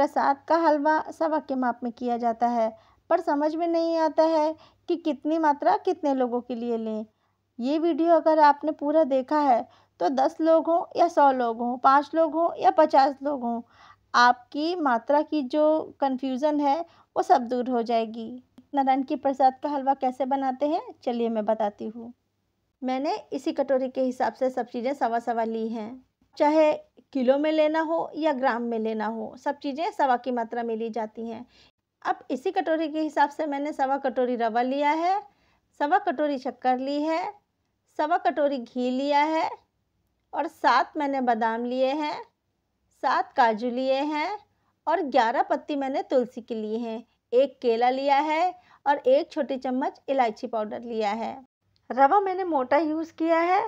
प्रसाद का हलवा सवा के माप में किया जाता है पर समझ में नहीं आता है कि कितनी मात्रा कितने लोगों के लिए लें ये वीडियो अगर आपने पूरा देखा है तो दस लोग हों या सौ लोग हों पाँच लोग हों या पचास लोग हों आपकी मात्रा की जो कन्फ्यूज़न है वो सब दूर हो जाएगी नारायण की प्रसाद का हलवा कैसे बनाते हैं चलिए मैं बताती हूँ मैंने इसी कटोरी के हिसाब से सब चीज़ें सवा सवा ली हैं चाहे किलो में लेना हो या ग्राम में लेना हो सब चीज़ें सवा की मात्रा में ली जाती हैं अब इसी कटोरी के हिसाब से मैंने सवा कटोरी रवा लिया है सवा कटोरी शक्कर ली है सवा कटोरी घी लिया है और सात मैंने बादाम लिए हैं सात काजू लिए हैं और ग्यारह पत्ती मैंने तुलसी की ली हैं एक केला लिया है और एक छोटी चम्मच इलायची पाउडर लिया है रवा मैंने मोटा यूज़ किया है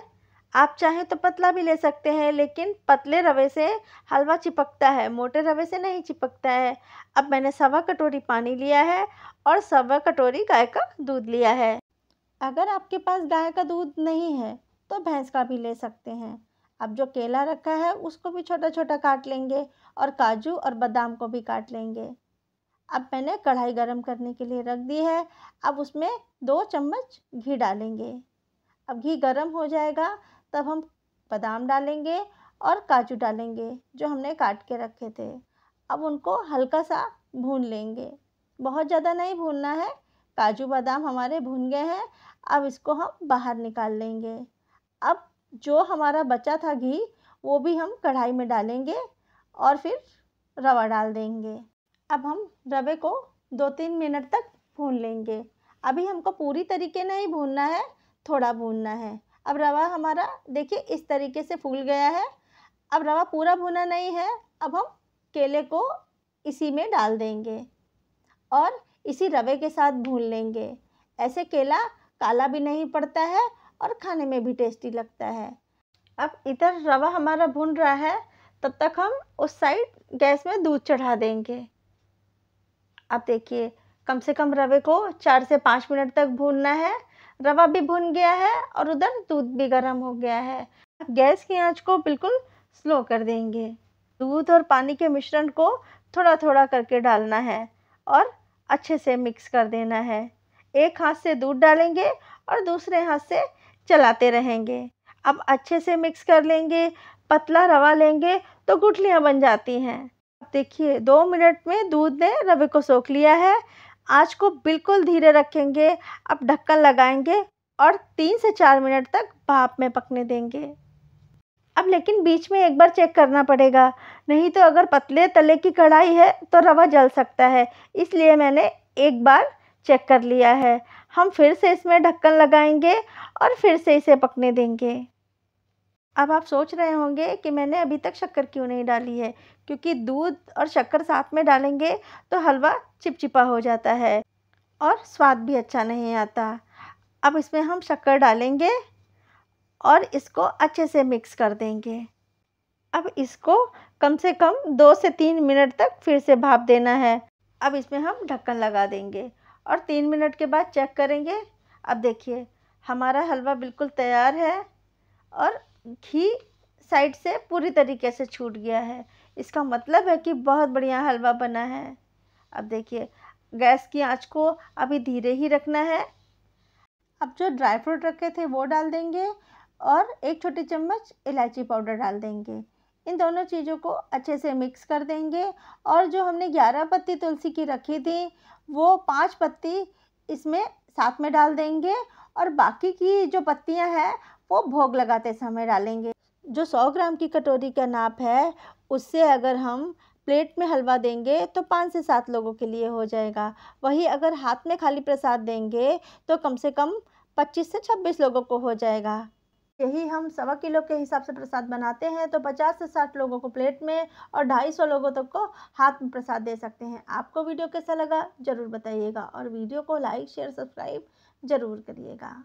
आप चाहें तो पतला भी ले सकते हैं लेकिन पतले रवे से हलवा चिपकता है मोटे रवे से नहीं चिपकता है अब मैंने सवा कटोरी पानी लिया है और सवा कटोरी गाय का दूध लिया है अगर आपके पास गाय का दूध नहीं है तो भैंस का भी ले सकते हैं अब जो केला रखा है उसको भी छोटा छोटा काट लेंगे और काजू और बादाम को भी काट लेंगे अब मैंने कढ़ाई गरम करने के लिए रख दी है अब उसमें दो चम्मच घी डालेंगे अब घी गरम हो जाएगा तब हम बादाम डालेंगे और काजू डालेंगे जो हमने काट के रखे थे अब उनको हल्का सा भून लेंगे बहुत ज़्यादा नहीं भूनना है काजू बादाम हमारे भून गए हैं अब इसको हम बाहर निकाल लेंगे अब जो हमारा बचा था घी वो भी हम कढ़ाई में डालेंगे और फिर रवा डाल देंगे अब हम रवे को दो तीन मिनट तक भून लेंगे अभी हमको पूरी तरीके नहीं भूनना है थोड़ा भूनना है अब रवा हमारा देखिए इस तरीके से फूल गया है अब रवा पूरा भुना नहीं है अब हम केले को इसी में डाल देंगे और इसी रवे के साथ भून लेंगे ऐसे केला काला भी नहीं पड़ता है और खाने में भी टेस्टी लगता है अब इधर रवा हमारा भुन रहा है तब तक हम उस साइड गैस में दूध चढ़ा देंगे अब देखिए कम से कम रवे को चार से पाँच मिनट तक भूनना है रवा भी भुन गया है और उधर दूध भी गर्म हो गया है अब गैस की आंच को बिल्कुल स्लो कर देंगे दूध और पानी के मिश्रण को थोड़ा थोड़ा करके डालना है और अच्छे से मिक्स कर देना है एक हाथ से दूध डालेंगे और दूसरे हाथ से चलाते रहेंगे अब अच्छे से मिक्स कर लेंगे पतला रवा लेंगे तो गुठलियाँ बन जाती हैं देखिए दो मिनट में दूध ने रवे को सोख लिया है आँच को बिल्कुल धीरे रखेंगे अब ढक्कन लगाएंगे और तीन से चार मिनट तक भाप में पकने देंगे अब लेकिन बीच में एक बार चेक करना पड़ेगा नहीं तो अगर पतले तले की कढ़ाई है तो रवा जल सकता है इसलिए मैंने एक बार चेक कर लिया है हम फिर से इसमें ढक्कन लगाएंगे और फिर से इसे पकने देंगे अब आप सोच रहे होंगे कि मैंने अभी तक शक्कर क्यों नहीं डाली है क्योंकि दूध और शक्कर साथ में डालेंगे तो हलवा चिपचिपा हो जाता है और स्वाद भी अच्छा नहीं आता अब इसमें हम शक्कर डालेंगे और इसको अच्छे से मिक्स कर देंगे अब इसको कम से कम दो से तीन मिनट तक फिर से भाप देना है अब इसमें हम ढक्कन लगा देंगे और तीन मिनट के बाद चेक करेंगे अब देखिए हमारा हलवा बिल्कुल तैयार है और घी साइड से पूरी तरीके से छूट गया है इसका मतलब है कि बहुत बढ़िया हलवा बना है अब देखिए गैस की आंच को अभी धीरे ही रखना है अब जो ड्राई फ्रूट रखे थे वो डाल देंगे और एक छोटी चम्मच इलायची पाउडर डाल देंगे इन दोनों चीज़ों को अच्छे से मिक्स कर देंगे और जो हमने ग्यारह पत्ती तुलसी की रखी थी वो पाँच पत्ती इसमें साथ में डाल देंगे और बाकी की जो पत्तियां हैं वो भोग लगाते समय डालेंगे जो सौ ग्राम की कटोरी का नाप है उससे अगर हम प्लेट में हलवा देंगे तो पाँच से सात लोगों के लिए हो जाएगा वही अगर हाथ में खाली प्रसाद देंगे तो कम से कम पच्चीस से छब्बीस लोगों को हो जाएगा यही हम सवा किलो के हिसाब से प्रसाद बनाते हैं तो पचास से साठ लोगों को प्लेट में और ढाई सौ लोगों तक को हाथ में प्रसाद दे सकते हैं आपको वीडियो कैसा लगा ज़रूर बताइएगा और वीडियो को लाइक शेयर सब्सक्राइब ज़रूर करिएगा